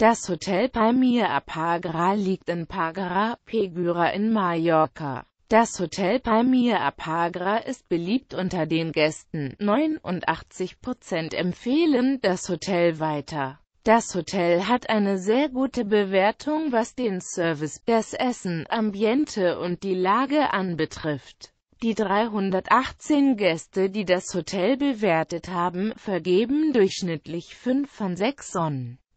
Das Hotel Palmir Apagra liegt in Pagra, Pegura in Mallorca. Das Hotel Palmir Apagra ist beliebt unter den Gästen. 89% empfehlen das Hotel weiter. Das Hotel hat eine sehr gute Bewertung, was den Service, das Essen, Ambiente und die Lage anbetrifft. Die 318 Gäste, die das Hotel bewertet haben, vergeben durchschnittlich 5 von 6 Sonnen.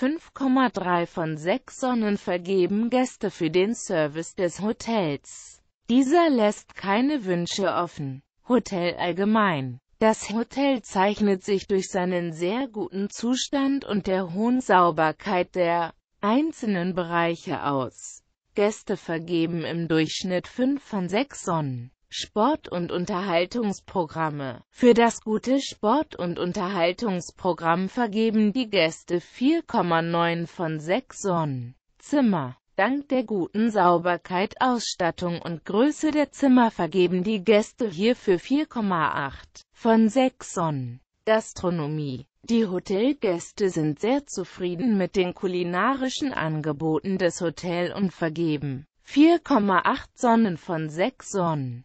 5,3 von 6 Sonnen vergeben Gäste für den Service des Hotels. Dieser lässt keine Wünsche offen. Hotel allgemein das Hotel zeichnet sich durch seinen sehr guten Zustand und der hohen Sauberkeit der einzelnen Bereiche aus. Gäste vergeben im Durchschnitt 5 von 6 Sonnen. Sport- und Unterhaltungsprogramme. Für das gute Sport- und Unterhaltungsprogramm vergeben die Gäste 4,9 von 6 Sonnen. Zimmer. Dank der guten Sauberkeit, Ausstattung und Größe der Zimmer vergeben die Gäste hierfür 4,8 von 6 Sonnen. Gastronomie. Die Hotelgäste sind sehr zufrieden mit den kulinarischen Angeboten des Hotels und vergeben 4,8 Sonnen von 6 Sonnen.